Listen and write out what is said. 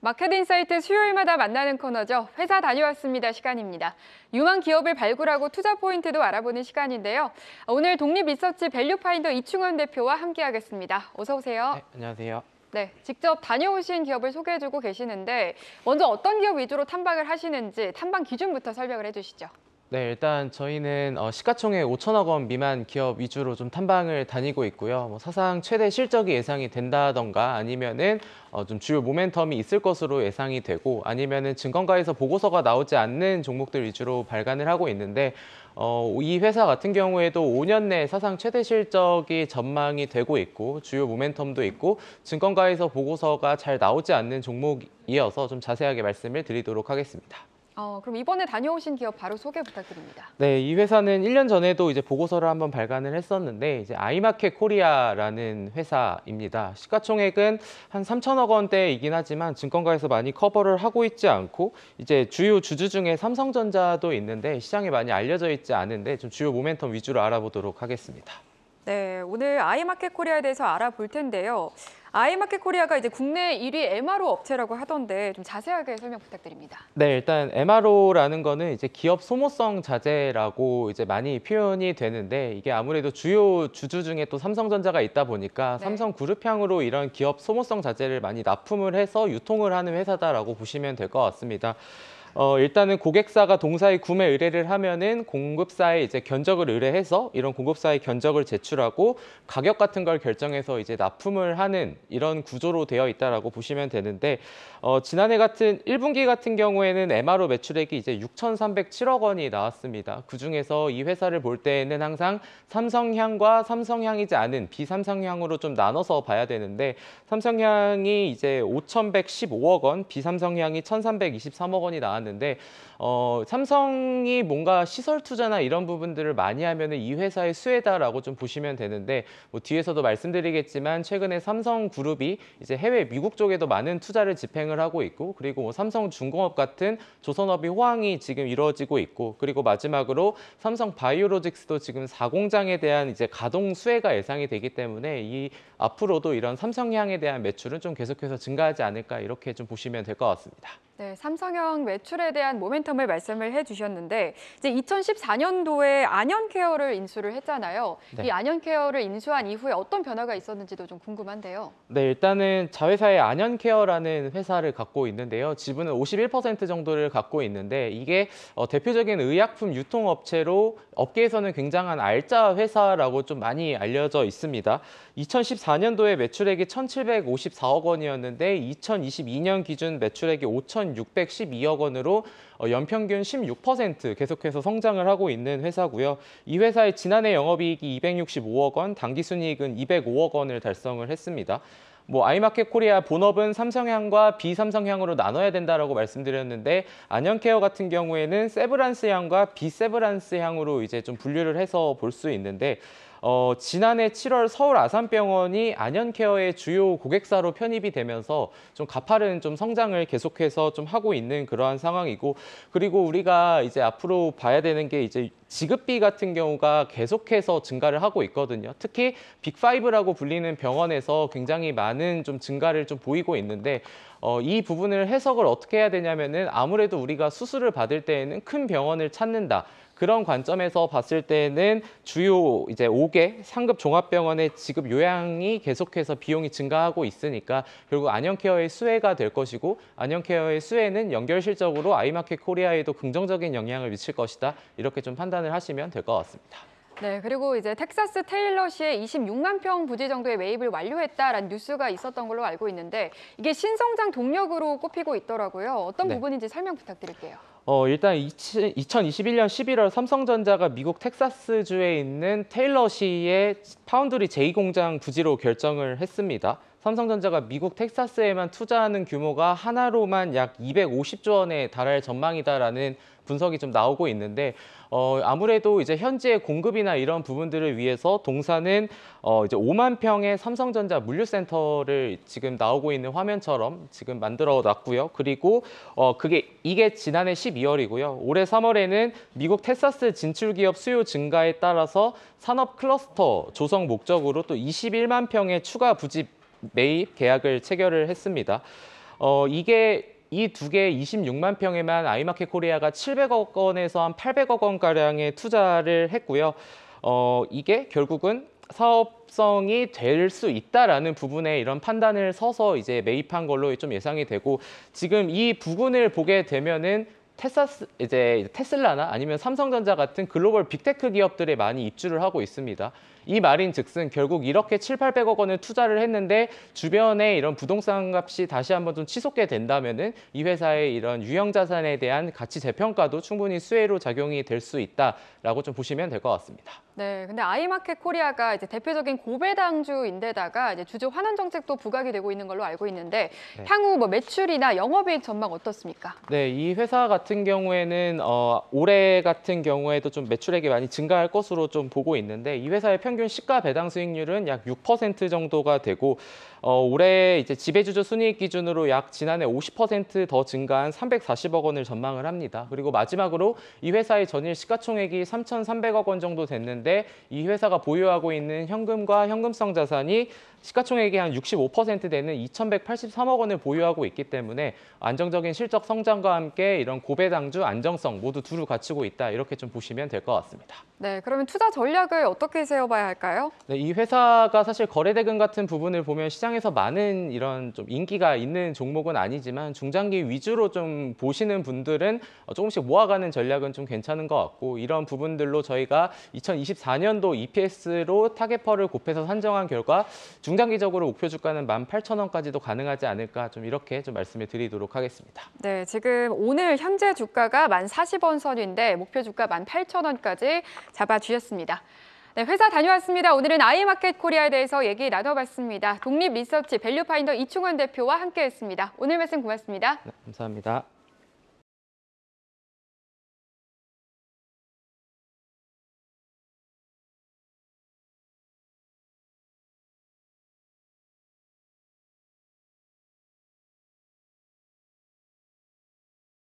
마켓인사이트 수요일마다 만나는 코너죠. 회사 다녀왔습니다 시간입니다. 유망 기업을 발굴하고 투자 포인트도 알아보는 시간인데요. 오늘 독립리서치 밸류파인더 이충원 대표와 함께하겠습니다. 어서 오세요. 네, 안녕하세요. 네, 직접 다녀오신 기업을 소개해주고 계시는데 먼저 어떤 기업 위주로 탐방을 하시는지 탐방 기준부터 설명을 해주시죠. 네, 일단 저희는 어, 시가총액 5천억 원 미만 기업 위주로 좀 탐방을 다니고 있고요. 뭐 사상 최대 실적이 예상이 된다던가 아니면은 어, 좀 주요 모멘텀이 있을 것으로 예상이 되고 아니면은 증권가에서 보고서가 나오지 않는 종목들 위주로 발간을 하고 있는데 어, 이 회사 같은 경우에도 5년 내 사상 최대 실적이 전망이 되고 있고 주요 모멘텀도 있고 증권가에서 보고서가 잘 나오지 않는 종목이어서 좀 자세하게 말씀을 드리도록 하겠습니다. 어, 그럼 이번에 다녀오신 기업 바로 소개 부탁드립니다. 네, 이 회사는 1년 전에도 이제 보고서를 한번 발간을 했었는데 이제 아이마켓 코리아라는 회사입니다. 시가총액은 한 3천억 원대이긴 하지만 증권가에서 많이 커버를 하고 있지 않고 이제 주요 주주 중에 삼성전자도 있는데 시장에 많이 알려져 있지 않은데 좀 주요 모멘텀 위주로 알아보도록 하겠습니다. 네, 오늘 아이마켓 코리아에 대해서 알아볼 텐데요. 아이마켓 코리아가 이제 국내 1위 MRO 업체라고 하던데 좀 자세하게 설명 부탁드립니다. 네, 일단 MRO라는 거는 이제 기업 소모성 자재라고 이제 많이 표현이 되는데 이게 아무래도 주요 주주 중에 또 삼성전자가 있다 보니까 네. 삼성그룹향으로 이런 기업 소모성 자재를 많이 납품을 해서 유통을 하는 회사다라고 보시면 될 것 같습니다. 어, 일단은 고객사가 동사의 구매 의뢰를 하면은 공급사에 이제 견적을 의뢰해서 이런 공급사의 견적을 제출하고 가격 같은 걸 결정해서 이제 납품을 하는 이런 구조로 되어 있다라고 보시면 되는데 어, 지난해 같은 1분기 같은 경우에는 MRO 매출액이 이제 6,307억 원이 나왔습니다. 그 중에서 이 회사를 볼 때에는 항상 삼성향과 삼성향이지 않은 비삼성향으로 좀 나눠서 봐야 되는데 삼성향이 이제 5,115억 원, 비삼성향이 1,323억 원이 나왔는데 나왔는데 어, 삼성이 뭔가 시설 투자나 이런 부분들을 많이 하면 이 회사의 수혜다라고 좀 보시면 되는데 뭐 뒤에서도 말씀드리겠지만 최근에 삼성그룹이 이제 해외 미국 쪽에도 많은 투자를 집행을 하고 있고 그리고 뭐 삼성중공업 같은 조선업이 호황이 지금 이루어지고 있고 그리고 마지막으로 삼성 바이오로직스도 지금 4공장에 대한 이제 가동 수혜가 예상이 되기 때문에 이 앞으로도 이런 삼성향에 대한 매출은 좀 계속해서 증가하지 않을까 이렇게 좀 보시면 될 것 같습니다. 네, 삼성형 매출에 대한 모멘텀을 말씀을 해주셨는데 이제 2014년도에 안연케어를 인수를 했잖아요. 네. 이 안연케어를 인수한 이후에 어떤 변화가 있었는지도 좀 궁금한데요. 네, 일단은 자회사의 안연케어라는 회사를 갖고 있는데요. 지분은 51% 정도를 갖고 있는데 이게 어, 대표적인 의약품 유통업체로 업계에서는 굉장한 알짜 회사라고 좀 많이 알려져 있습니다. 2014년도에 매출액이 1,754억 원이었는데 2022년 기준 매출액이 5,000 3,612억 원으로 어, 연평균 16% 계속해서 성장을 하고 있는 회사고요. 이 회사의 지난해 영업이익이 265억 원, 당기순이익은 205억 원을 달성을 했습니다. 뭐 아이마켓 코리아 본업은 삼성향과 비삼성향으로 나눠야 된다라고 말씀드렸는데 안녕케어 같은 경우에는 세브란스향과 비세브란스향으로 이제 좀 분류를 해서 볼 수 있는데 어, 지난해 7월 서울 아산병원이 안현케어의 주요 고객사로 편입이 되면서 좀 가파른 좀 성장을 계속해서 좀 하고 있는 그러한 상황이고 그리고 우리가 이제 앞으로 봐야 되는 게 이제 지급비 같은 경우가 계속해서 증가를 하고 있거든요. 특히 빅5라고 불리는 병원에서 굉장히 많은 좀 증가를 좀 보이고 있는데 어, 이 부분을 해석을 어떻게 해야 되냐면은 아무래도 우리가 수술을 받을 때에는 큰 병원을 찾는다. 그런 관점에서 봤을 때는 주요 이제 5개 상급 종합병원의 지급 요양이 계속해서 비용이 증가하고 있으니까 결국 안녕케어의 수혜가 될 것이고 안녕케어의 수혜는 연결실적으로 아이마켓 코리아에도 긍정적인 영향을 미칠 것이다. 이렇게 좀 판단을 하시면 될 것 같습니다. 네, 그리고 이제 텍사스 테일러시의 26만 평 부지 정도의 매입을 완료했다라는 뉴스가 있었던 걸로 알고 있는데 이게 신성장 동력으로 꼽히고 있더라고요. 어떤 네. 부분인지 설명 부탁드릴게요. 어, 일단 2021년 11월 삼성전자가 미국 텍사스주에 있는 테일러시의 파운드리 제2공장 부지로 결정을 했습니다. 삼성전자가 미국 텍사스에만 투자하는 규모가 하나로만 약 250조 원에 달할 전망이다라는 분석이 좀 나오고 있는데 어, 아무래도 이제 현지의 공급이나 이런 부분들을 위해서 동사는 어, 이제 5만 평의 삼성전자 물류센터를 지금 나오고 있는 화면처럼 지금 만들어 놨고요. 그리고 어, 그게 이게 지난해 12월이고요. 올해 3월에는 미국 텍사스 진출 기업 수요 증가에 따라서 산업 클러스터 조성 목적으로 또 21만 평의 추가 부집 매입 계약을 체결을 했습니다. 어, 이게 이 두 개의 26만 평에만 아이마켓 코리아가 700억 원에서 한 800억 원가량의 투자를 했고요. 어, 이게 결국은 사업성이 될 수 있다라는 부분에 이런 판단을 서서 이제 매입한 걸로 좀 예상이 되고 지금 이 부분을 보게 되면은 테사스 이제 테슬라나 아니면 삼성전자 같은 글로벌 빅테크 기업들에 많이 입주를 하고 있습니다. 이 말인 즉슨 결국 이렇게 7, 800억 원을 투자를 했는데 주변에 이런 부동산 값이 다시 한번 좀 치솟게 된다면은 이 회사의 이런 유형 자산에 대한 가치 재평가도 충분히 수혜로 작용이 될 수 있다라고 좀 보시면 될 것 같습니다. 네, 근데 아이마켓 코리아가 이제 대표적인 고배당주인데다가 이제 주주 환원 정책도 부각이 되고 있는 걸로 알고 있는데 네. 향후 뭐 매출이나 영업이익 전망 어떻습니까? 네, 이 회사 같은 경우에는 어, 올해 같은 경우에도 좀 매출액이 많이 증가할 것으로 좀 보고 있는데 이 회사의 평 평균 시가 배당 수익률은 약 6% 정도가 되고 어, 올해 이제 지배주주 순이익 기준으로 약 지난해 50%더 증가한 340억 원을 전망을 합니다. 그리고 마지막으로 이 회사의 전일 시가총액이 3,300억 원 정도 됐는데 이 회사가 보유하고 있는 현금과 현금성 자산이 시가총액의한 65% 되는 2,183억 원을 보유하고 있기 때문에 안정적인 실적 성장과 함께 이런 고배당주 안정성 모두 두루 갖추고 있다. 이렇게 좀 보시면 될 것 같습니다. 네, 그러면 투자 전략을 어떻게 세워봐야 할까요? 네, 이 회사가 사실 거래대금 같은 부분을 보면 시장에서 많은 이런 좀 인기가 있는 종목은 아니지만 중장기 위주로 좀 보시는 분들은 어, 조금씩 모아가는 전략은 좀 괜찮은 것 같고 이런 부분들로 저희가 2024년도 EPS로 타겟퍼를 곱해서 산정한 결과 중장기적으로 목표 주가는 18,000원까지도 가능하지 않을까 좀 이렇게 좀 말씀을 드리도록 하겠습니다. 네, 지금 오늘 현재 주가가 1,040원 선인데 목표 주가 18,000원까지 잡아주셨습니다. 네, 회사 다녀왔습니다. 오늘은 아이마켓 코리아에 대해서 얘기 나눠봤습니다. 독립 리서치 밸류파인더 이충원 대표와 함께했습니다. 오늘 말씀 고맙습니다. 네, 감사합니다.